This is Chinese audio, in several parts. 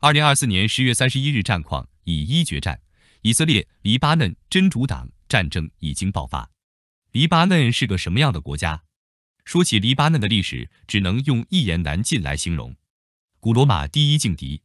二零二四年十月三十一日，战况以一决战，以色列、黎巴嫩真主党战争已经爆发。黎巴嫩是个什么样的国家？说起黎巴嫩的历史，只能用一言难尽来形容。古罗马第一劲敌，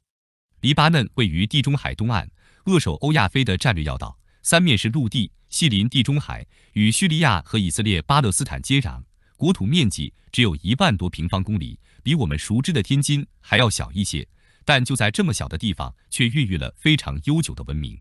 黎巴嫩位于地中海东岸，扼守欧亚非的战略要道，三面是陆地，西临地中海，与叙利亚和以色列、巴勒斯坦接壤。国土面积只有一万多平方公里，比我们熟知的天津还要小一些。但就在这么小的地方，却孕育了非常悠久的文明。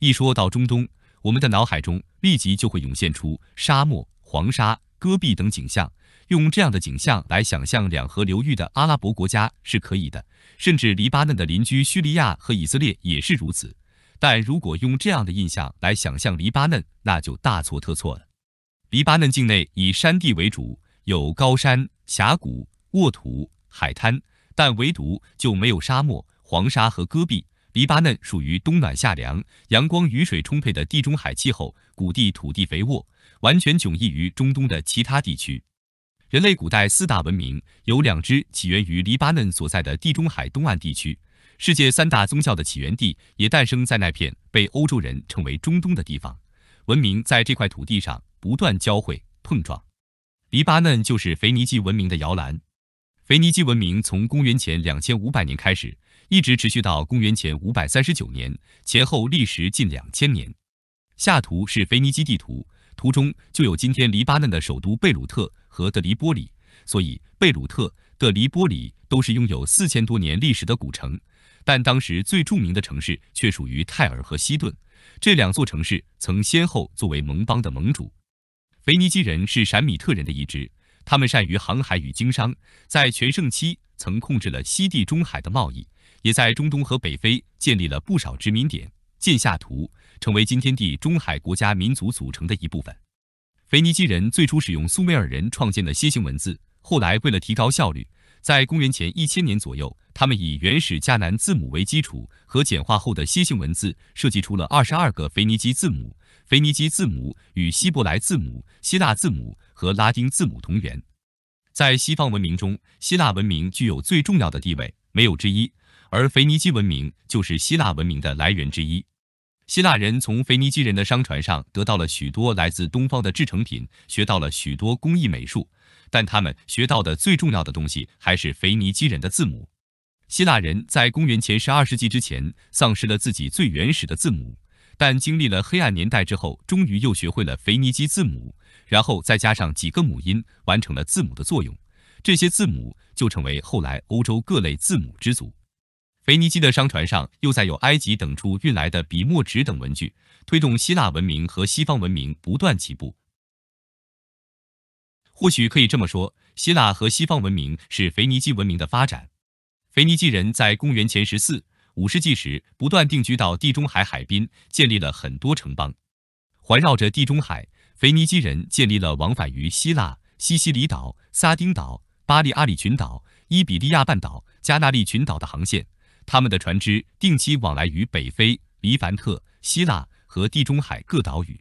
一说到中东，我们的脑海中立即就会涌现出沙漠、黄沙、戈壁等景象。用这样的景象来想象两河流域的阿拉伯国家是可以的，甚至黎巴嫩的邻居叙利亚和以色列也是如此。但如果用这样的印象来想象黎巴嫩，那就大错特错了。黎巴嫩境内以山地为主，有高山、峡谷、沃土、海滩。但唯独就没有沙漠、黄沙和戈壁。黎巴嫩属于冬暖夏凉、阳光雨水充沛的地中海气候，谷地土地肥沃，完全迥异于中东的其他地区。人类古代四大文明有两支起源于黎巴嫩所在的地中海东岸地区，世界三大宗教的起源地也诞生在那片被欧洲人称为中东的地方。文明在这块土地上不断交汇碰撞，黎巴嫩就是腓尼基文明的摇篮。腓尼基文明从公元前两千五百年开始，一直持续到公元前五百三十九年，前后历时近两千年。下图是腓尼基地图，图中就有今天黎巴嫩的首都贝鲁特和德黎波里，所以贝鲁特德黎波里都是拥有四千多年历史的古城。但当时最著名的城市却属于泰尔和西顿这两座城市，曾先后作为盟邦的盟主。腓尼基人是闪米特人的一支。他们善于航海与经商，在全盛期曾控制了西地中海的贸易，也在中东和北非建立了不少殖民点。见下图，成为今天地中海国家民族组成的一部分。腓尼基人最初使用苏美尔人创建的楔形文字，后来为了提高效率，在公元前一千年左右，他们以原始迦南字母为基础和简化后的楔形文字，设计出了二十二个腓尼基字母。腓尼基字母与希伯来字母、希腊字母和拉丁字母同源。在西方文明中，希腊文明具有最重要的地位，没有之一。而腓尼基文明就是希腊文明的来源之一。希腊人从腓尼基人的商船上得到了许多来自东方的制成品，学到了许多工艺美术，但他们学到的最重要的东西还是腓尼基人的字母。希腊人在公元前十二世纪之前丧失了自己最原始的字母。但经历了黑暗年代之后，终于又学会了腓尼基字母，然后再加上几个母音，完成了字母的作用。这些字母就成为后来欧洲各类字母之祖。腓尼基的商船上又载有埃及等处运来的笔墨纸等文具，推动希腊文明和西方文明不断起步。或许可以这么说，希腊和西方文明是腓尼基文明的发展。腓尼基人在公元前十四。五世纪时，不断定居到地中海海滨，建立了很多城邦。环绕着地中海，腓尼基人建立了往返于希腊、西西里岛、撒丁岛、巴利阿里群岛、伊比利亚半岛、加纳利群岛的航线。他们的船只定期往来于北非、黎凡特、希腊和地中海各岛屿，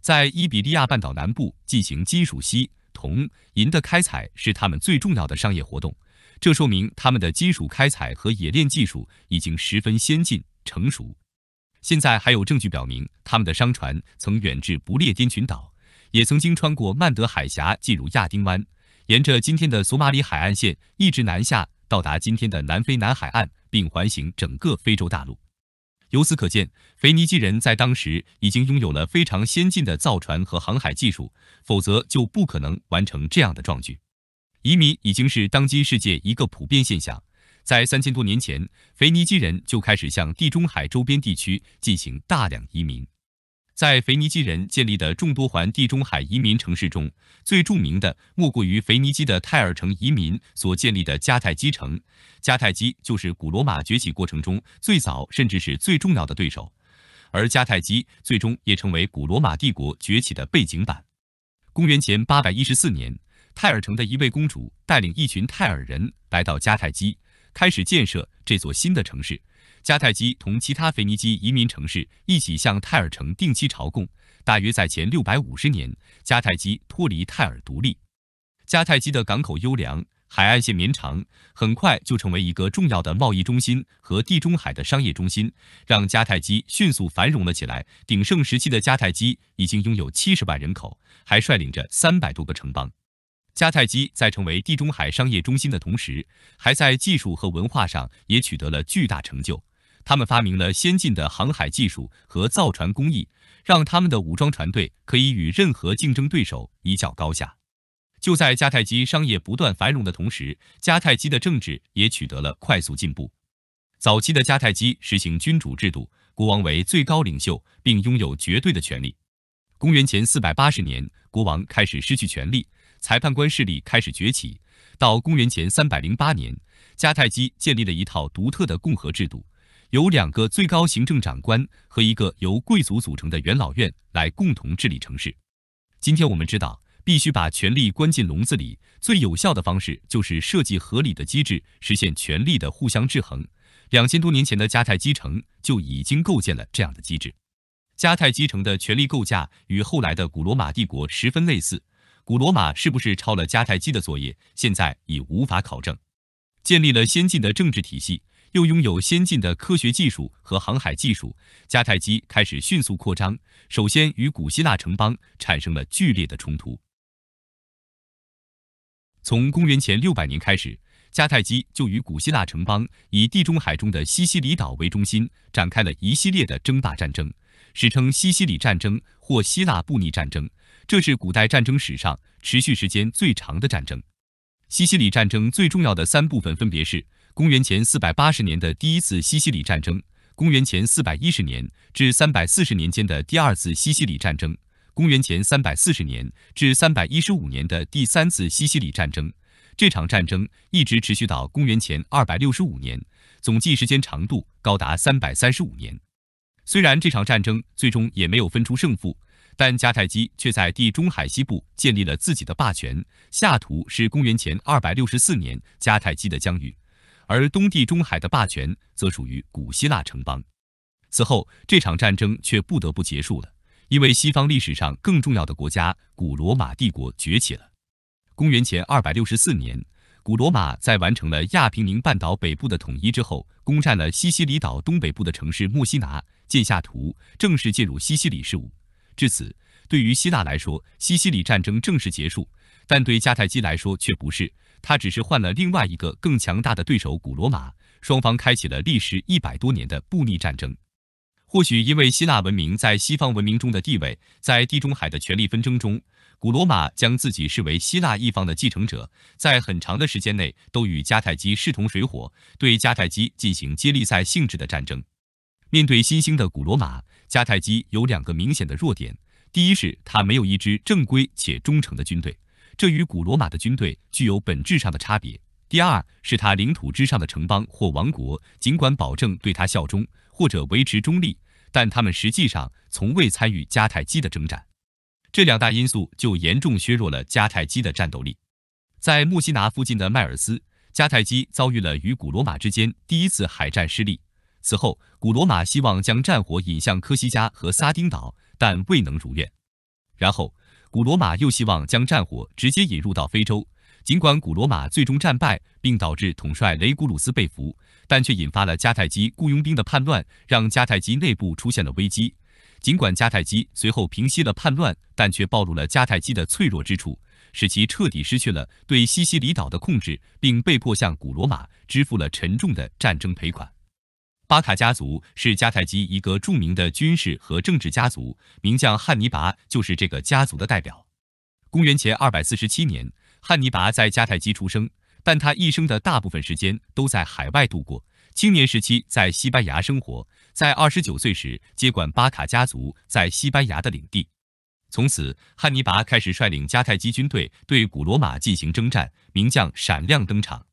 在伊比利亚半岛南部进行金属锡、铜、银的开采是他们最重要的商业活动。这说明他们的金属开采和冶炼技术已经十分先进成熟。现在还有证据表明，他们的商船曾远至不列颠群岛，也曾经穿过曼德海峡进入亚丁湾，沿着今天的索马里海岸线一直南下，到达今天的南非南海岸，并环行整个非洲大陆。由此可见，腓尼基人在当时已经拥有了非常先进的造船和航海技术，否则就不可能完成这样的壮举。移民已经是当今世界一个普遍现象。在三千多年前，腓尼基人就开始向地中海周边地区进行大量移民。在腓尼基人建立的众多环地中海移民城市中，最著名的莫过于腓尼基的泰尔城移民所建立的迦太基城。迦太基就是古罗马崛起过程中最早甚至是最重要的对手，而迦太基最终也成为古罗马帝国崛起的背景板。公元前八百一十四年。泰尔城的一位公主带领一群泰尔人来到迦太基，开始建设这座新的城市。迦太基同其他腓尼基移民城市一起向泰尔城定期朝贡。大约在前六百五十年，迦太基脱离泰尔独立。迦太基的港口优良，海岸线绵长，很快就成为一个重要的贸易中心和地中海的商业中心，让迦太基迅速繁荣了起来。鼎盛时期的迦太基已经拥有七十万人口，还率领着三百多个城邦。迦太基在成为地中海商业中心的同时，还在技术和文化上也取得了巨大成就。他们发明了先进的航海技术和造船工艺，让他们的武装船队可以与任何竞争对手一较高下。就在迦太基商业不断繁荣的同时，迦太基的政治也取得了快速进步。早期的迦太基实行君主制度，国王为最高领袖，并拥有绝对的权力。公元前四百八十年，国王开始失去权力。裁判官势力开始崛起，到公元前三百零八年，迦太基建立了一套独特的共和制度，由两个最高行政长官和一个由贵族组成的元老院来共同治理城市。今天我们知道，必须把权力关进笼子里，最有效的方式就是设计合理的机制，实现权力的互相制衡。两千多年前的迦太基城就已经构建了这样的机制。迦太基城的权力构架与后来的古罗马帝国十分类似。古罗马是不是抄了迦太基的作业？现在已无法考证。建立了先进的政治体系，又拥有先进的科学技术和航海技术，迦太基开始迅速扩张。首先与古希腊城邦产生了剧烈的冲突。从公元前六百年开始，迦太基就与古希腊城邦以地中海中的西西里岛为中心，展开了一系列的争霸战争，史称西西里战争或希腊布匿战争。这是古代战争史上持续时间最长的战争。西西里战争最重要的三部分分别是公元前四百八十年的第一次西西里战争，公元前四百一十年至三百四十年间的第二次西西里战争，公元前三百四十年至三百一十五年的第三次西西里战争。这场战争一直持续到公元前二百六十五年，总计时间长度高达三百三十五年。虽然这场战争最终也没有分出胜负。但迦太基却在地中海西部建立了自己的霸权。下图是公元前二百六十四年迦太基的疆域，而东地中海的霸权则属于古希腊城邦。此后，这场战争却不得不结束了，因为西方历史上更重要的国家——古罗马帝国崛起了。公元前二百六十四年，古罗马在完成了亚平宁半岛北部的统一之后，攻占了西西里岛东北部的城市墨西拿，见下图，正式介入西西里事务。至此，对于希腊来说，西西里战争正式结束；但对迦太基来说却不是，他只是换了另外一个更强大的对手——古罗马。双方开启了历时一百多年的布匿战争。或许因为希腊文明在西方文明中的地位，在地中海的权力纷争中，古罗马将自己视为希腊一方的继承者，在很长的时间内都与迦太基势同水火，对迦太基进行接力赛性质的战争。面对新兴的古罗马。迦太基有两个明显的弱点：第一是他没有一支正规且忠诚的军队，这与古罗马的军队具有本质上的差别；第二是他领土之上的城邦或王国，尽管保证对他效忠或者维持中立，但他们实际上从未参与迦太基的征战。这两大因素就严重削弱了迦太基的战斗力。在墨西拿附近的迈尔斯，迦太基遭遇了与古罗马之间第一次海战失利。此后，古罗马希望将战火引向科西嘉和撒丁岛，但未能如愿。然后，古罗马又希望将战火直接引入到非洲。尽管古罗马最终战败，并导致统帅雷古鲁斯被俘，但却引发了迦太基雇佣兵的叛乱，让迦太基内部出现了危机。尽管迦太基随后平息了叛乱，但却暴露了迦太基的脆弱之处，使其彻底失去了对西西里岛的控制，并被迫向古罗马支付了沉重的战争赔款。巴卡家族是迦太基一个著名的军事和政治家族，名将汉尼拔就是这个家族的代表。公元前二百四十七年，汉尼拔在迦太基出生，但他一生的大部分时间都在海外度过。青年时期在西班牙生活，在二十九岁时接管巴卡家族在西班牙的领地，从此汉尼拔开始率领迦太基军队对古罗马进行征战，名将闪亮登场。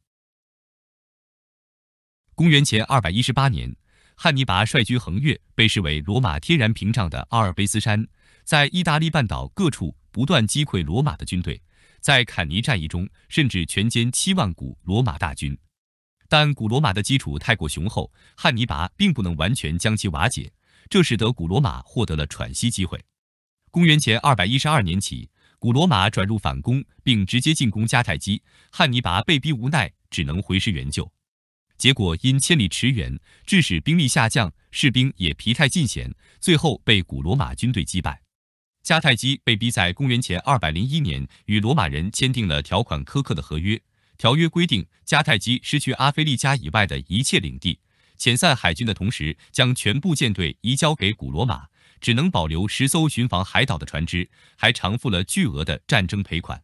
公元前二百一十八年，汉尼拔率军横越被视为罗马天然屏障的阿尔卑斯山，在意大利半岛各处不断击溃罗马的军队，在坎尼战役中甚至全歼七万古罗马大军。但古罗马的基础太过雄厚，汉尼拔并不能完全将其瓦解，这使得古罗马获得了喘息机会。公元前二百一十二年起，古罗马转入反攻，并直接进攻迦太基，汉尼拔被逼无奈，只能回师援救。结果因千里驰援，致使兵力下降，士兵也疲态尽显，最后被古罗马军队击败。迦太基被逼在公元前二百零一年与罗马人签订了条款苛刻的合约。条约规定，迦太基失去阿非利加以外的一切领地，遣散海军的同时，将全部舰队移交给古罗马，只能保留十艘巡防海岛的船只，还偿付了巨额的战争赔款。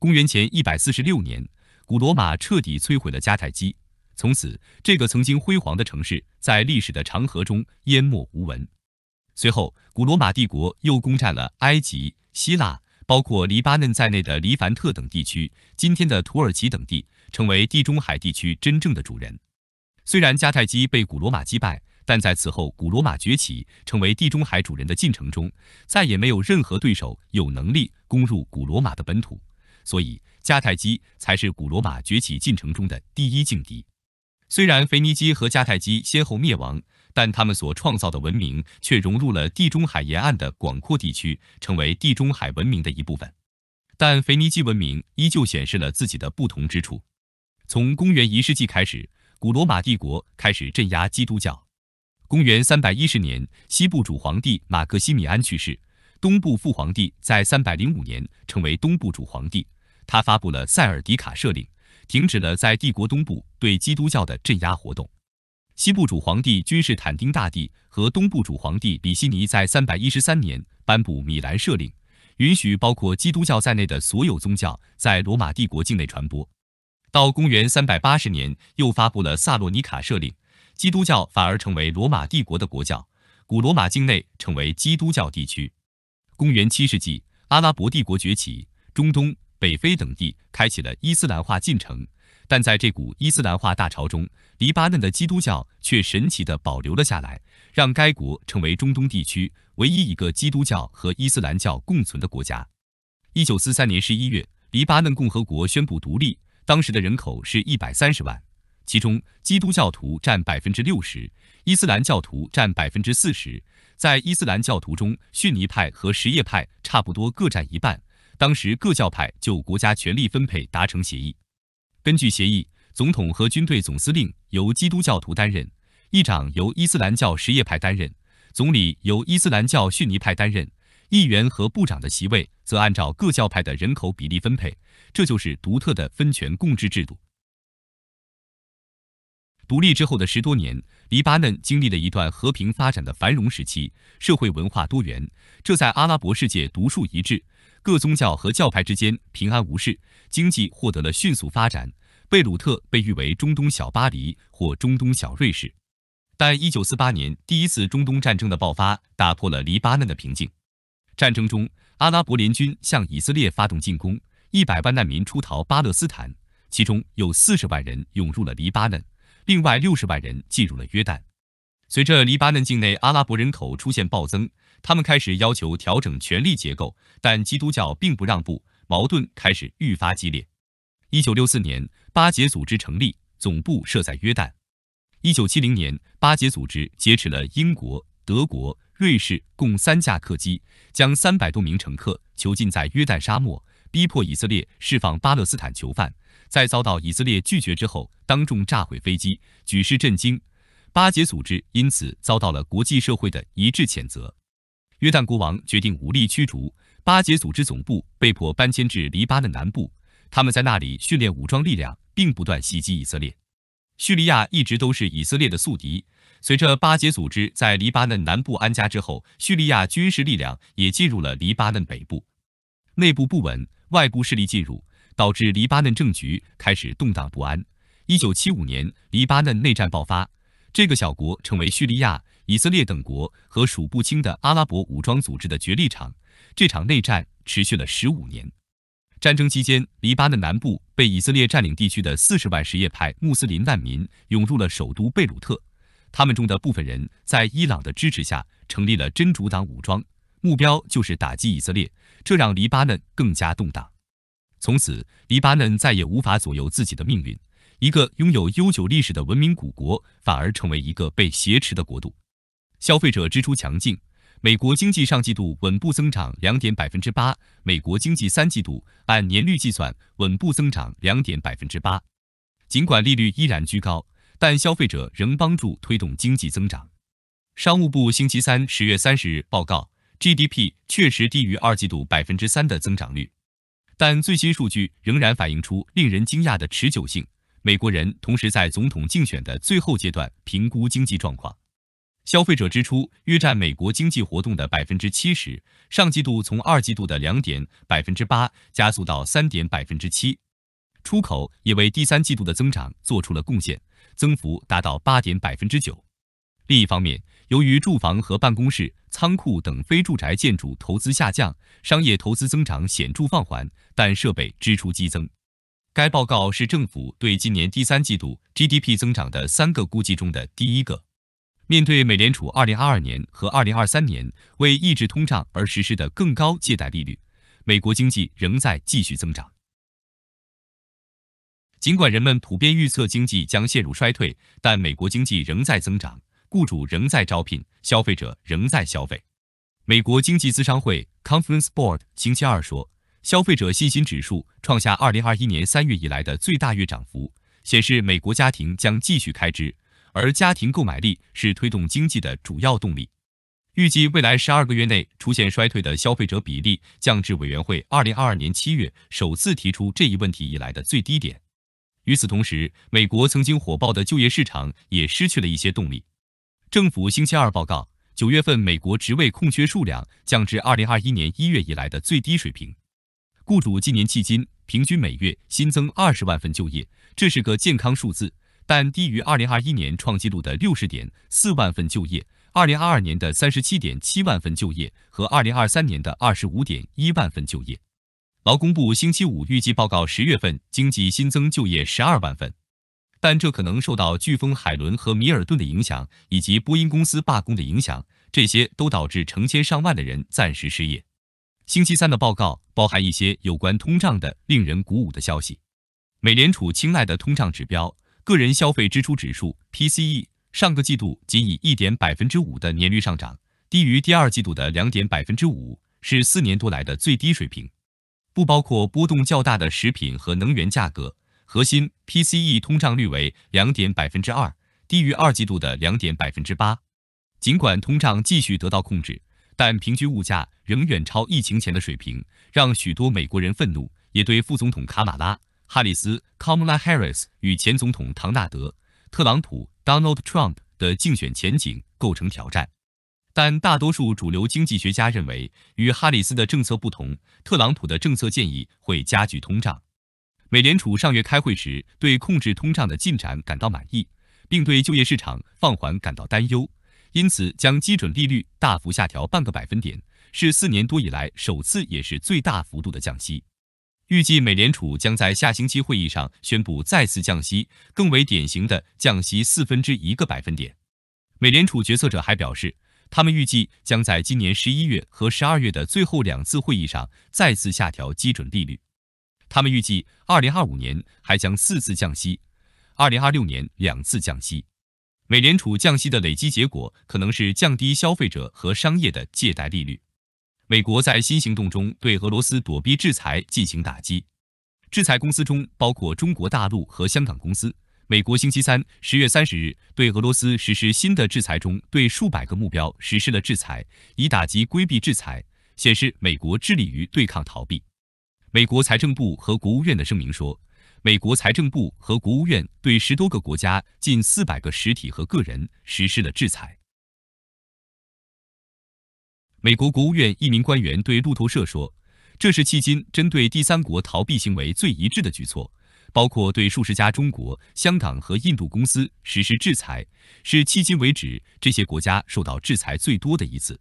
公元前一百四十六年，古罗马彻底摧毁了迦太基。从此，这个曾经辉煌的城市在历史的长河中淹没无闻。随后，古罗马帝国又攻占了埃及、希腊，包括黎巴嫩在内的黎凡特等地区，今天的土耳其等地，成为地中海地区真正的主人。虽然迦太基被古罗马击败，但在此后古罗马崛起成为地中海主人的进程中，再也没有任何对手有能力攻入古罗马的本土，所以迦太基才是古罗马崛起进程中的第一劲敌。虽然腓尼基和迦太基先后灭亡，但他们所创造的文明却融入了地中海沿岸的广阔地区，成为地中海文明的一部分。但腓尼基文明依旧显示了自己的不同之处。从公元一世纪开始，古罗马帝国开始镇压基督教。公元三百一十年，西部主皇帝马克西米安去世，东部副皇帝在三百零五年成为东部主皇帝，他发布了塞尔迪卡设令。停止了在帝国东部对基督教的镇压活动。西部主皇帝君士坦丁大帝和东部主皇帝比希尼在313年颁布米兰赦令，允许包括基督教在内的所有宗教在罗马帝国境内传播。到公元380年，又发布了萨洛尼卡赦令，基督教反而成为罗马帝国的国教。古罗马境内成为基督教地区。公元7世纪，阿拉伯帝国崛起，中东。北非等地开启了伊斯兰化进程，但在这股伊斯兰化大潮中，黎巴嫩的基督教却神奇地保留了下来，让该国成为中东地区唯一一个基督教和伊斯兰教共存的国家。一九四三年十一月，黎巴嫩共和国宣布独立，当时的人口是一百三十万，其中基督教徒占百分之六十，伊斯兰教徒占百分之四十。在伊斯兰教徒中，逊尼派和什叶派差不多各占一半。当时各教派就国家权力分配达成协议。根据协议，总统和军队总司令由基督教徒担任，议长由伊斯兰教什叶派担任，总理由伊斯兰教逊尼派担任，议员和部长的席位则按照各教派的人口比例分配。这就是独特的分权共治制度。独立之后的十多年，黎巴嫩经历了一段和平发展的繁荣时期，社会文化多元，这在阿拉伯世界独树一帜。各宗教和教派之间平安无事，经济获得了迅速发展。贝鲁特被誉为中东小巴黎或中东小瑞士。但1948年第一次中东战争的爆发打破了黎巴嫩的平静。战争中，阿拉伯联军向以色列发动进攻，一百万难民出逃巴勒斯坦，其中有四十万人涌入了黎巴嫩，另外六十万人进入了约旦。随着黎巴嫩境内阿拉伯人口出现暴增。他们开始要求调整权力结构，但基督教并不让步，矛盾开始愈发激烈。一九六四年，巴解组织成立，总部设在约旦。一九七零年，巴解组织劫持了英国、德国、瑞士共三架客机，将三百多名乘客囚禁在约旦沙漠，逼迫以色列释放巴勒斯坦囚犯。在遭到以色列拒绝之后，当众炸毁飞机，举世震惊。巴解组织因此遭到了国际社会的一致谴责。约旦国王决定武力驱逐巴解组织总部，被迫搬迁至黎巴嫩南部。他们在那里训练武装力量，并不断袭击以色列。叙利亚一直都是以色列的宿敌。随着巴解组织在黎巴嫩南部安家之后，叙利亚军事力量也进入了黎巴嫩北部。内部不稳，外部势力进入，导致黎巴嫩政局开始动荡不安。一九七五年，黎巴嫩内战爆发，这个小国成为叙利亚。以色列等国和数不清的阿拉伯武装组织的角力场，这场内战持续了十五年。战争期间，黎巴嫩南部被以色列占领地区的四十万什叶派穆斯林难民涌入了首都贝鲁特，他们中的部分人在伊朗的支持下成立了真主党武装，目标就是打击以色列，这让黎巴嫩更加动荡。从此，黎巴嫩再也无法左右自己的命运，一个拥有悠久历史的文明古国反而成为一个被挟持的国度。消费者支出强劲，美国经济上季度稳步增长两点百分之八，美国经济三季度按年率计算稳步增长两点百分之八。尽管利率依然居高，但消费者仍帮助推动经济增长。商务部星期三十月三十日报告，GDP 确实低于二季度百分之三的增长率，但最新数据仍然反映出令人惊讶的持久性。美国人同时在总统竞选的最后阶段评估经济状况。消费者支出约占美国经济活动的百分之七十，上季度从二季度的两点百分之八加速到三点百分之七。出口也为第三季度的增长做出了贡献，增幅达到八点百分之九。另一方面，由于住房、和办公室、仓库等非住宅建筑投资下降，商业投资增长显著放缓，但设备支出激增。该报告是政府对今年第三季度 GDP 增长的三个估计中的第一个。面对美联储2022年和2023年为抑制通胀而实施的更高借贷利率，美国经济仍在继续增长。尽管人们普遍预测经济将陷入衰退，但美国经济仍在增长，雇主仍在招聘，消费者仍在消费。美国经济咨商会 （Conference Board） 星期二说，消费者信心指数创下2021年3月以来的最大月涨幅，显示美国家庭将继续开支。而家庭购买力是推动经济的主要动力。预计未来十二个月内出现衰退的消费者比例降至委员会2022年7月首次提出这一问题以来的最低点。与此同时，美国曾经火爆的就业市场也失去了一些动力。政府星期二报告，九月份美国职位空缺数量降至2021年1月以来的最低水平。雇主今年迄今平均每月新增20万份就业，这是个健康数字。但低于2021年创纪录的60.4万份就业，2022年的37.7万份就业和2023年的25.1万份就业。劳工部星期五预计报告十月份经济新增就业12万份，但这可能受到飓风海伦和米尔顿的影响，以及波音公司罢工的影响，这些都导致成千上万的人暂时失业。星期三的报告包含一些有关通胀的令人鼓舞的消息，美联储青睐的通胀指标。个人消费支出指数 （PCE） 上个季度仅以一点百分之五的年率上涨，低于第二季度的两点百分之五，是四年多来的最低水平。不包括波动较大的食品和能源价格，核心 PCE 通胀率为两点百分之二，低于二季度的两点百分之八。尽管通胀继续得到控制，但平均物价仍远超疫情前的水平，让许多美国人愤怒，也对副总统卡马拉。哈里斯 Kamala Harris 与前总统唐纳德·特朗普 Donald Trump 的竞选前景构成挑战，但大多数主流经济学家认为，与哈里斯的政策不同，特朗普的政策建议会加剧通胀。美联储上月开会时对控制通胀的进展感到满意，并对就业市场放缓感到担忧，因此将基准利率大幅下调半个百分点，是四年多以来首次，也是最大幅度的降息。预计美联储将在下星期会议上宣布再次降息，更为典型的降息四分之一个百分点。美联储决策者还表示，他们预计将在今年十一月和十二月的最后两次会议上再次下调基准利率。他们预计，二零二五年还将四次降息，二零二六年两次降息。美联储降息的累积结果可能是降低消费者和商业的借贷利率。美国在新行动中对俄罗斯躲避制裁进行打击，制裁公司中包括中国大陆和香港公司。美国星期三十月三十日对俄罗斯实施新的制裁中，对数百个目标实施了制裁，以打击规避制裁，显示美国致力于对抗逃避。美国财政部和国务院的声明说，美国财政部和国务院对十多个国家、近四百个实体和个人实施了制裁。美国国务院一名官员对路透社说：“这是迄今针对第三国逃避行为最一致的举措，包括对数十家中国、香港和印度公司实施制裁，是迄今为止这些国家受到制裁最多的一次。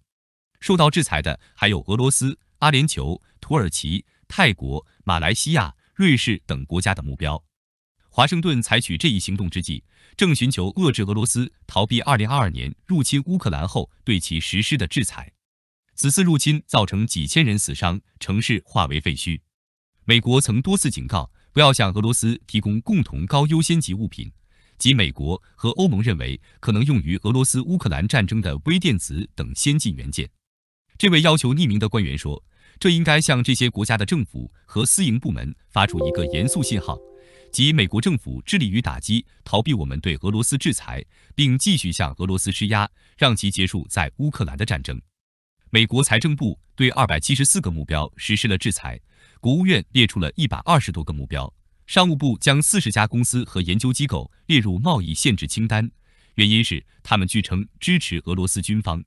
受到制裁的还有俄罗斯、阿联酋、土耳其、泰国、马来西亚、瑞士等国家的目标。华盛顿采取这一行动之际，正寻求遏制俄罗斯逃避2022年入侵乌克兰后对其实施的制裁。”此次入侵造成几千人死伤，城市化为废墟。美国曾多次警告，不要向俄罗斯提供共同高优先级物品，即美国和欧盟认为可能用于俄罗斯乌克兰战争的微电子等先进元件。这位要求匿名的官员说：“这应该向这些国家的政府和私营部门发出一个严肃信号，即美国政府致力于打击逃避我们对俄罗斯制裁，并继续向俄罗斯施压，让其结束在乌克兰的战争。”美国财政部对二百七十四个目标实施了制裁，国务院列出了一百二十多个目标，商务部将四十家公司和研究机构列入贸易限制清单，原因是他们据称支持俄罗斯军方。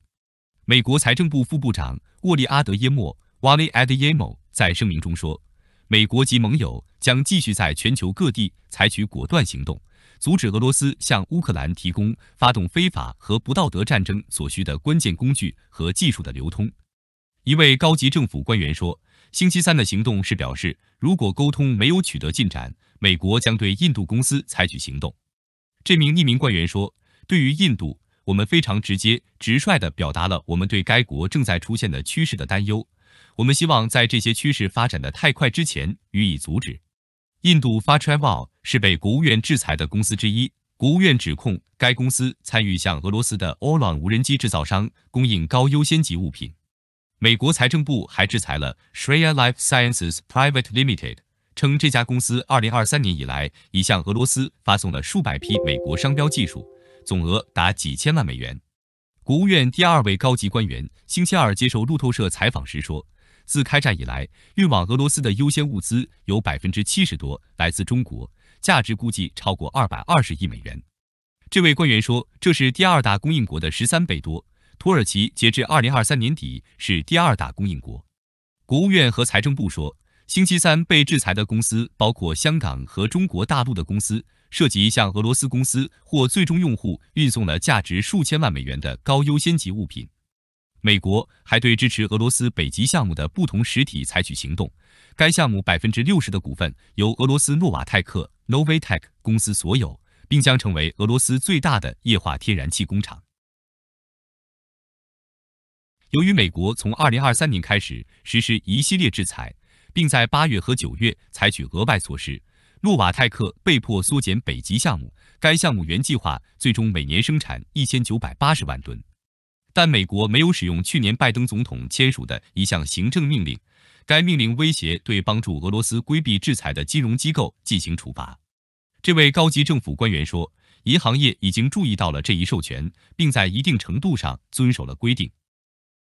美国财政部副部长沃利阿德耶莫瓦 a l 德 Adyemo） 在声明中说：“美国及盟友将继续在全球各地采取果断行动。”阻止俄罗斯向乌克兰提供发动非法和不道德战争所需的关键工具和技术的流通，一位高级政府官员说：“星期三的行动是表示，如果沟通没有取得进展，美国将对印度公司采取行动。”这名匿名官员说：“对于印度，我们非常直接、直率地表达了我们对该国正在出现的趋势的担忧。我们希望在这些趋势发展的太快之前予以阻止。”印度 f a r a e w e l l 是被国务院制裁的公司之一。国务院指控该公司参与向俄罗斯的 Olon 无人机制造商供应高优先级物品。美国财政部还制裁了 Shreya Life Sciences Private Limited，称这家公司2023年以来已向俄罗斯发送了数百批美国商标技术，总额达几千万美元。国务院第二位高级官员星期二接受路透社采访时说。自开战以来，运往俄罗斯的优先物资有百分之七十多来自中国，价值估计超过二百二十亿美元。这位官员说：“这是第二大供应国的十三倍多。”土耳其截至二零二三年底是第二大供应国。国务院和财政部说，星期三被制裁的公司包括香港和中国大陆的公司，涉及向俄罗斯公司或最终用户运送了价值数千万美元的高优先级物品。美国还对支持俄罗斯北极项目的不同实体采取行动。该项目百分之六十的股份由俄罗斯诺瓦泰克 （Novatek） 公司所有，并将成为俄罗斯最大的液化天然气工厂。由于美国从2023年开始实施一系列制裁，并在8月和9月采取额外措施，诺瓦泰克被迫缩减北极项目。该项目原计划最终每年生产1980万吨。但美国没有使用去年拜登总统签署的一项行政命令，该命令威胁对帮助俄罗斯规避制裁的金融机构进行处罚。这位高级政府官员说，银行业已经注意到了这一授权，并在一定程度上遵守了规定。